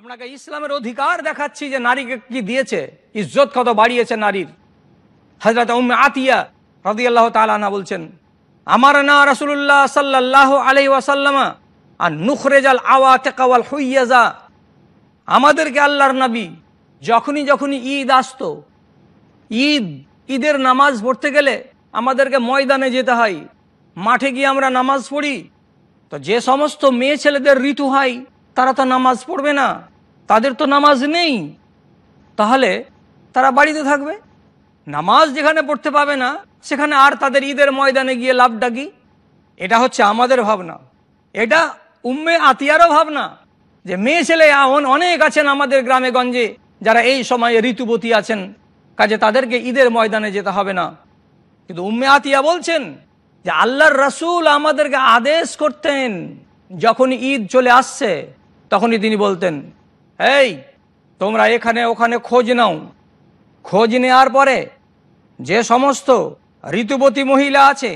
আপনাকে ইসলামের অধিকার দেখাচ্ছি যে নারীকে কি দিয়েছে ইজ্জত কত বাড়িয়েছে নারীর হজরত আতিয়া রাজি আল্লাহ তালানা বলছেন আমার না রসুল্লাহ সাল্লাহ আলহি ওয়াসাল্লামা আর নুখরেজাল আওয়া তেকাওয়াল হুইয়াজা আমাদেরকে আল্লাহর নবী যখনই যখনই ঈদ আসত ঈদ ঈদের নামাজ পড়তে গেলে আমাদেরকে ময়দানে যেতে হয় মাঠে গিয়ে আমরা নামাজ পড়ি তো যে সমস্ত মেয়ে ছেলেদের ঋতু হয় তারা তো নামাজ পড়বে না তাদের তো নামাজ নেই তাহলে তারা বাড়িতে থাকবে নামাজ যেখানে পড়তে পাবে না সেখানে আর তাদের ঈদের ময়দানে গিয়ে লাভ ডাকি এটা হচ্ছে আমাদের ভাবনা এটা উম্মে আতিয়ারও ভাবনা যে মেয়ে ছেলে এমন অনেক আছেন আমাদের গ্রামে গঞ্জে যারা এই সময়ে ঋতুবতী আছেন কাজে তাদেরকে ঈদের ময়দানে যেতে হবে না কিন্তু উম্মে আতিয়া বলছেন যে আল্লাহর রাসুল আমাদেরকে আদেশ করতেন যখন ঈদ চলে আসছে তখনই তিনি বলতেন এই তোমরা এখানে ওখানে খোঁজ নাও খোঁজ নেওয়ার পরে যে সমস্ত ঋতুবতী মহিলা আছে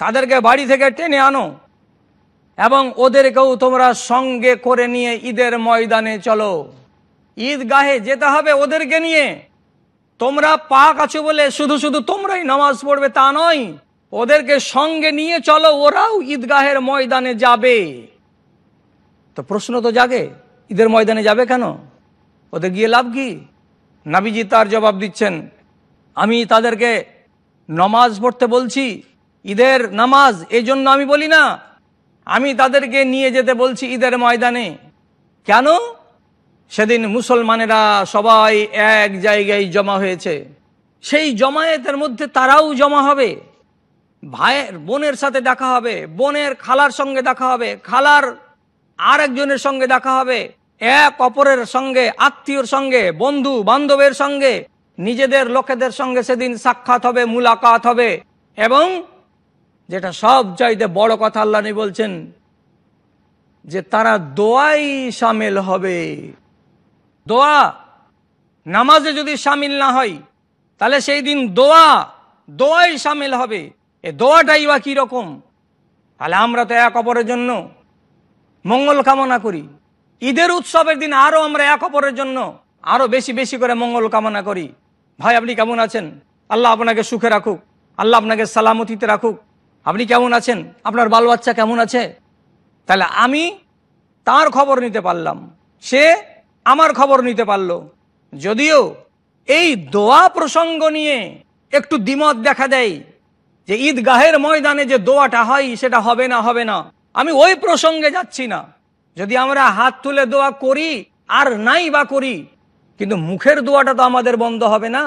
তাদেরকে বাড়ি থেকে টেনে আনো এবং ওদেরকেও তোমরা সঙ্গে করে নিয়ে ঈদের ময়দানে চলো ঈদগাহে যেতে হবে ওদেরকে নিয়ে তোমরা পাক আছো বলে শুধু শুধু তোমরাই নামাজ পড়বে তা নয় ওদেরকে সঙ্গে নিয়ে চলো ওরাও ঈদগাহের ময়দানে যাবে তো প্রশ্ন তো জাগে ঈদের ময়দানে যাবে কেন ওদের গিয়ে লাভ কি নাবিজি তার জবাব দিচ্ছেন আমি তাদেরকে নমাজ পড়তে বলছি ঈদের নামাজ এই জন্য আমি বলি না আমি তাদেরকে নিয়ে যেতে বলছি ঈদের ময়দানে কেন সেদিন মুসলমানেরা সবাই এক জায়গায় জমা হয়েছে সেই জমায়েতের মধ্যে তারাও জমা হবে ভাইয়ের বোনের সাথে দেখা হবে বোনের খালার সঙ্গে দেখা হবে খালার আর একজনের সঙ্গে দেখা হবে এক অপরের সঙ্গে আত্মীয়র সঙ্গে বন্ধু বান্ধবের সঙ্গে নিজেদের লোকেদের সঙ্গে সেদিন সাক্ষাৎ হবে মুলাকাত হবে এবং যেটা সব চাইতে বড় কথা আল্লাহ বলছেন যে তারা দোয়াই সামিল হবে দোয়া নামাজে যদি সামিল না হয় তাহলে সেই দিন দোয়া দোয়াই সামিল হবে এ দোয়াটাই বা কীরকম তাহলে আমরা তো এক অপরের জন্য মঙ্গল কামনা করি ঈদের উৎসবের দিন আরও আমরা এক অপরের জন্য আরও বেশি বেশি করে মঙ্গল কামনা করি ভাই আপনি কেমন আছেন আল্লাহ আপনাকে সুখে রাখুক আল্লাহ আপনাকে সালামতিতে রাখুক আপনি কেমন আছেন আপনার বাল বাচ্চা কেমন আছে তাহলে আমি তার খবর নিতে পারলাম সে আমার খবর নিতে পারল যদিও এই দোয়া প্রসঙ্গ নিয়ে একটু দ্বিমত দেখা দেয় যে ঈদগাহের ময়দানে যে দোয়াটা হয় সেটা হবে না হবে না আমি ওই প্রসঙ্গে যাচ্ছি না যদি আমরা হাত তুলে দোয়া করি আর নাই বা করি কিন্তু মুখের দোয়াটা তো আমাদের বন্ধ হবে না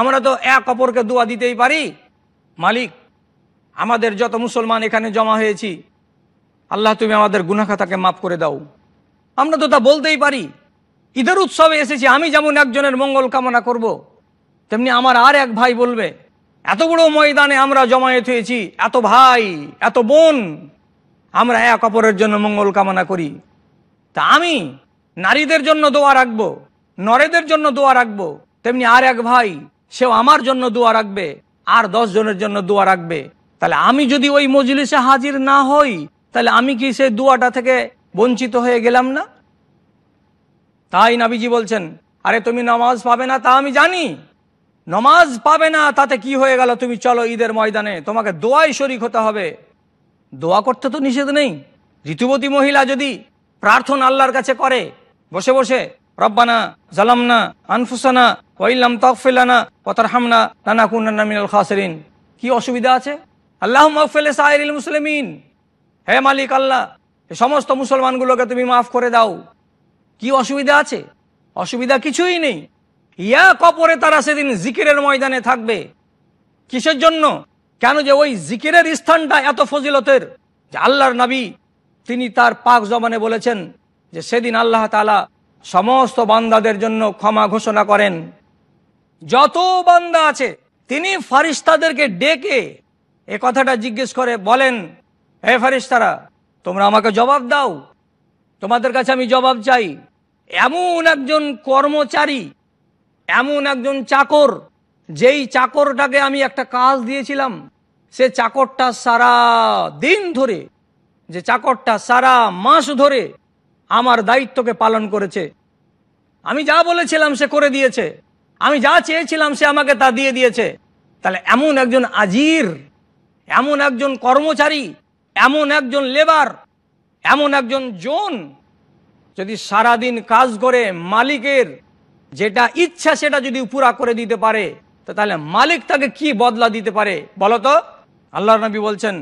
আমরা তো এক অপরকে দোয়া দিতেই পারি মালিক আমাদের যত মুসলমান এখানে জমা হয়েছি আল্লাহ তুমি আমাদের গুনাখাতাকে মাফ করে দাও আমরা তো তা বলতেই পারি ঈদের উৎসবে এসেছি আমি যেমন একজনের মঙ্গল কামনা করব। তেমনি আমার আর এক ভাই বলবে এত বড় ময়দানে আমরা জমায়েত হয়েছি এত ভাই এত বোন আমরা এক অপরের জন্য মঙ্গল কামনা করি তা আমি নারীদের জন্য দোয়া রাখব নরেদের জন্য দোয়া রাখবো তেমনি আর এক ভাই সেও আমার জন্য দোয়া রাখবে আর দশ জনের জন্য দোয়া রাখবে তাহলে আমি যদি ওই মজলিসে হাজির না হই তাহলে আমি কি সে দোয়াটা থেকে বঞ্চিত হয়ে গেলাম না তাই নাবিজি বলছেন আরে তুমি নমাজ পাবে না তা আমি জানি নমাজ পাবে না তাতে কি হয়ে গেল তুমি চলো ঈদের ময়দানে তোমাকে দোয়াই শরিক হতে হবে দোয়া করতে তো নিষেধ নেই ঋতুবতী মহিলা যদি প্রার্থনা আল্লাহর কাছে করে বসে বসে রব্বানা জালামনা আনফুসানা ওয়াইলাম তকফিলানা পতার হামনা নানা কুন্না মিনাল খাসরিন কি অসুবিধা আছে আল্লাহ মকফেলে সাহেরিল মুসলিমিন হে মালিক আল্লাহ এ সমস্ত মুসলমানগুলোকে তুমি মাফ করে দাও কি অসুবিধা আছে অসুবিধা কিছুই নেই ইয়া কপরে তারা সেদিন জিকিরের ময়দানে থাকবে কিসের জন্য কেন যে ওই জিকিরের স্থানটা এত ফজিলতের যে আল্লাহর নবী তিনি তার পাক জবানে বলেছেন যে সেদিন আল্লাহ তালা সমস্ত বান্দাদের জন্য ক্ষমা ঘোষণা করেন যত বান্দা আছে তিনি ফারিস্তাদেরকে ডেকে এ কথাটা জিজ্ঞেস করে বলেন হে ফারিস্তারা তোমরা আমাকে জবাব দাও তোমাদের কাছে আমি জবাব চাই এমন একজন কর্মচারী এমন একজন চাকর যেই চাকরটাকে আমি একটা কাজ দিয়েছিলাম সে চাকরটা সারা দিন ধরে যে চাকরটা সারা মাস ধরে আমার দায়িত্বকে পালন করেছে আমি যা বলেছিলাম সে করে দিয়েছে আমি যা চেয়েছিলাম সে আমাকে তা দিয়ে দিয়েছে তাহলে এমন একজন আজির এমন একজন কর্মচারী এমন একজন লেবার এমন একজন জোন যদি সারাদিন কাজ করে মালিকের যেটা ইচ্ছা সেটা যদি পুরা করে দিতে পারে তাহলে মালিক তাকে কি বদলা দিতে পারে বলো তো আল্লাহ নবী বলছেন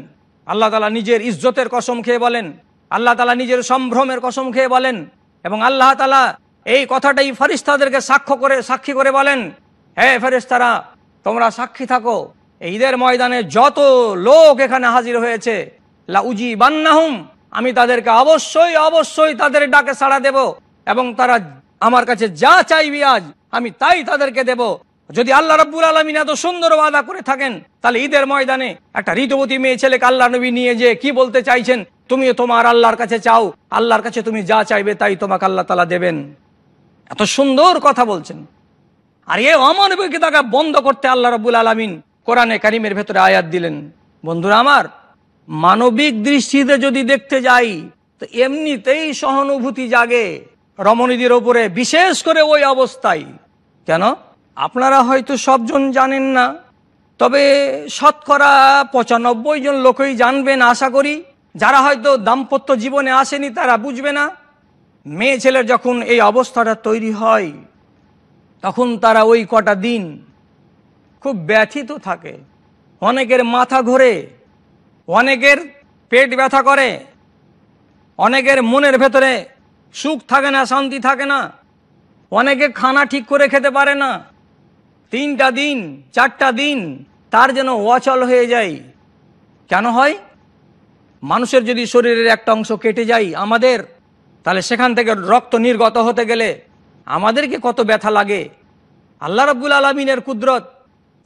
আল্লাহ তালা নিজের ইজ্জতের কসম খেয়ে বলেন আল্লাহ তালা নিজের সম্ভ্রমের কসম খেয়ে বলেন এবং আল্লাহ তালা এই কথাটাই ফারিস্তাদেরকে সাক্ষ্য করে সাক্ষী করে বলেন হে ফেরিস্তারা তোমরা সাক্ষী থাকো ঈদের ময়দানে যত লোক এখানে হাজির হয়েছে লাউজি বান্নাহুম আমি তাদেরকে অবশ্যই অবশ্যই তাদের ডাকে সাড়া দেব এবং তারা আমার কাছে যা চাইবি আজ আমি তাই তাদেরকে দেব যদি আল্লাহ রব্বুল আলমিন এত সুন্দর ওয়াদা করে থাকেন তাহলে ঈদের ময়দানে একটা ঋতুবতী মেয়ে ছেলেকে আল্লাহ নবী নিয়ে যে কি বলতে চাইছেন তুমি তোমার আল্লাহর কাছে চাও আল্লাহর কাছে তুমি যা চাইবে তাই তোমাকে আল্লাহ তালা দেবেন এত সুন্দর কথা বলছেন আর এ অমানবিকতাকে বন্ধ করতে আল্লাহ রব্বুল আলমিন কোরআনে কারিমের ভেতরে আয়াত দিলেন বন্ধুরা আমার মানবিক দৃষ্টিতে যদি দেখতে যাই তো এমনিতেই সহানুভূতি জাগে রমণীদের ওপরে বিশেষ করে ওই অবস্থায় কেন আপনারা হয়তো সবজন জানেন না তবে শতকরা পঁচানব্বই জন লোকই জানবেন আশা করি যারা হয়তো দাম্পত্য জীবনে আসেনি তারা বুঝবে না মেয়ে ছেলের যখন এই অবস্থাটা তৈরি হয় তখন তারা ওই কটা দিন খুব ব্যথিত থাকে অনেকের মাথা ঘোরে অনেকের পেট ব্যথা করে অনেকের মনের ভেতরে সুখ থাকে না শান্তি থাকে না অনেকে খানা ঠিক করে খেতে পারে না তিনটা দিন চারটা দিন তার যেন অচল হয়ে যায় কেন হয় মানুষের যদি শরীরের একটা অংশ কেটে যায় আমাদের তাহলে সেখান থেকে রক্ত নির্গত হতে গেলে আমাদেরকে কত ব্যথা লাগে আল্লাহ রব্বুল আলমিনের কুদরত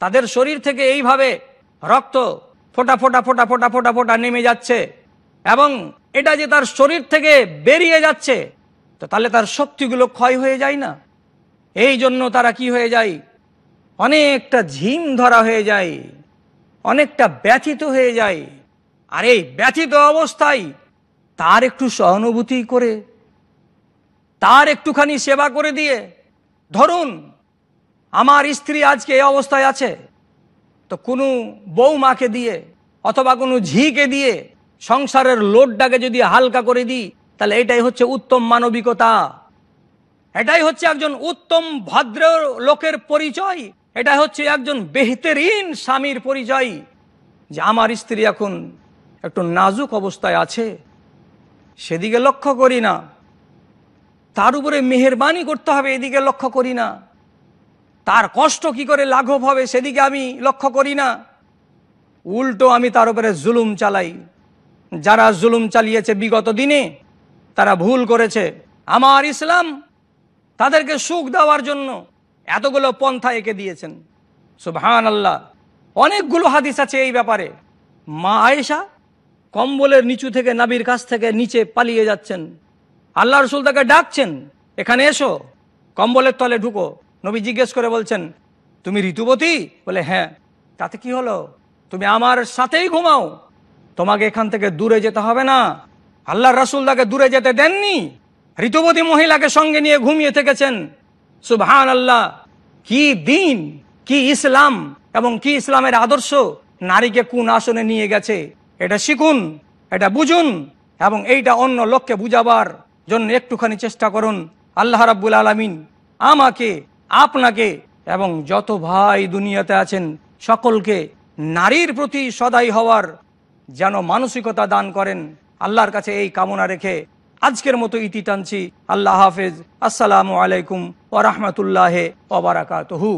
তাদের শরীর থেকে এইভাবে রক্ত ফোটা ফোটা ফোটা ফোটা ফোটা ফোটা নেমে যাচ্ছে এবং এটা যে তার শরীর থেকে বেরিয়ে যাচ্ছে তো তাহলে তার শক্তিগুলো ক্ষয় হয়ে যায় না এই জন্য তারা কি হয়ে যায় অনেকটা ঝিম ধরা হয়ে যায় অনেকটা ব্যথিত হয়ে যায় আর এই ব্যথিত অবস্থায় তার একটু সহানুভূতি করে তার একটুখানি সেবা করে দিয়ে ধরুন আমার স্ত্রী আজকে এই অবস্থায় আছে তো কোনো বৌমাকে দিয়ে অথবা কোনো ঝিকে দিয়ে সংসারের লোডটাকে যদি হালকা করে দিই তাহলে এটাই হচ্ছে উত্তম মানবিকতা এটাই হচ্ছে একজন উত্তম ভদ্র লোকের পরিচয় এটা হচ্ছে একজন বেহতেরিন স্বামীর পরিচয় যে আমার স্ত্রী এখন একটু নাজুক অবস্থায় আছে সেদিকে লক্ষ্য করি না তার উপরে মেহরবানি করতে হবে এদিকে লক্ষ্য করি না তার কষ্ট কি করে লাঘব হবে সেদিকে আমি লক্ষ্য করি না উল্টো আমি তার উপরে জুলুম চালাই যারা জুলুম চালিয়েছে বিগত দিনে তারা ভুল করেছে আমার ইসলাম তাদেরকে সুখ দেওয়ার জন্য এতগুলো পন্থা এঁকে দিয়েছেন সুবহান আল্লাহ অনেকগুলো হাদিস আছে এই ব্যাপারে মা আয়েশা কম্বলের নিচু থেকে নাবির কাছ থেকে নিচে পালিয়ে যাচ্ছেন আল্লাহ রসুল তাকে ডাকছেন এখানে এসো কম্বলের তলে ঢুকো নবী জিজ্ঞেস করে বলছেন তুমি ঋতুবতী বলে হ্যাঁ তাতে কি হলো তুমি আমার সাথেই ঘুমাও তোমাকে এখান থেকে দূরে যেতে হবে না আল্লাহ রসুল তাকে দূরে যেতে দেননি ঋতুবতী মহিলাকে সঙ্গে নিয়ে ঘুমিয়ে থেকেছেন সুবহান আল্লাহ কি দিন কি ইসলাম এবং কি ইসলামের আদর্শ নারীকে কোন আসনে নিয়ে গেছে এটা শিখুন এটা বুঝুন এবং এইটা অন্য লোককে বুঝাবার জন্য একটুখানি চেষ্টা করুন আল্লাহ রাবুল আলমিন আমাকে আপনাকে এবং যত ভাই দুনিয়াতে আছেন সকলকে নারীর প্রতি সদাই হওয়ার যেন মানসিকতা দান করেন আল্লাহর কাছে এই কামনা রেখে আজকের মতো ইতি টানছি আল্লাহ হাফেজ আসসালামু আলাইকুম ওরহমতুল্লাহ ওবরাকাতহু